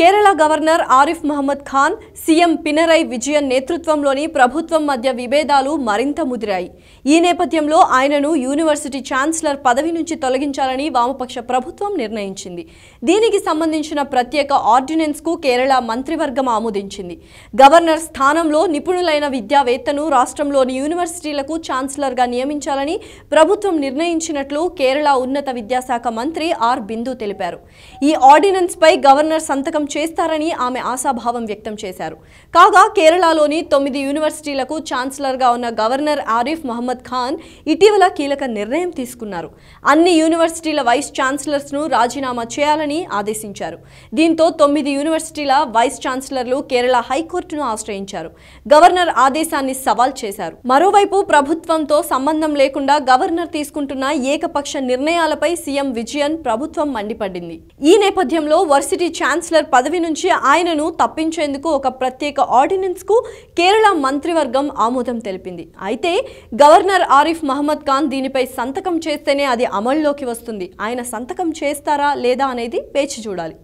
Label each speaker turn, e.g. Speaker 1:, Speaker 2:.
Speaker 1: Kerala governor Arif Mohammed Khan CM Pinarayi Vijayan నేతృత్వంలోని ప్రభుత్వం మధ్య విభేదాలు మరింత ముదిరాయి ఈ నేపథ్యంలో ఆయనను యూనివర్సిటీ ఛాన్సలర్ పదవి నుంచి తొలగించాలని వామపక్ష ప్రభుత్వం నిర్ణయించింది దీనికి సంబంధించిన ప్రత్యేక ఆర్డినెన్స్కు కేరళ మంత్రివర్గం ఆమోదించింది గవర్నర్ స్థానంలో నిపుణులైన విద్యావేత్తను రాష్ట్రంలోని యూనివర్సిటీలకు ఛాన్సలర్గా నియమించాలని ప్రభుత్వం నిర్ణయించినట్లు కేరళ ఉన్నత విద్యాశాఖ మంత్రి ఆర్ బిందు తెలిపారు ఈ ఆర్డినెన్స్పై గవర్నర్ సంతకం చేస్తారని ఆమె ఆశాభావం వ్యక్తం చేశారు కాగా కేరళలోని తొమ్మిది యూనివర్సిటీలకు ఛాన్సలర్గా ఉన్న గవర్నర్ ఆరిఫ్ మహమ్మద్ ఖాన్ ఇటీవల కీలక నిర్ణయం తీసుకున్నారు అన్ని యూనివర్సిటీల వైస్ ఛాన్సలర్స్ను రాజీనామా చేయాలని ఆదేశించారు దీంతో తొమ్మిది యూనివర్సిటీల వైస్ ఛాన్సలర్లు కేరళ హైకోర్టును ఆశ్రయించారు గవర్నర్ ఆదేశాన్ని సవాల్ చేశారు మరోవైపు ప్రభుత్వంతో సంబంధం లేకుండా గవర్నర్ తీసుకుంటున్న ఏకపక్ష నిర్ణయాలపై సీఎం విజయన్ ప్రభుత్వం మండిపడింది ఈ నేపథ్యంలో వర్సిటీ ఛాన్సలర్ పదవి నుంచి ఆయనను తప్పించేందుకు ఒక ప్రత్యేక ఆర్డినెన్స్కు కేరళ మంత్రివర్గం ఆమోదం తెలిపింది అయితే గవర్నర్ ఆరిఫ్ మహమ్మద్ ఖాన్ దీనిపై సంతకం చేస్తేనే అది అమల్లోకి వస్తుంది ఆయన సంతకం చేస్తారా లేదా అనేది పేచి చూడాలి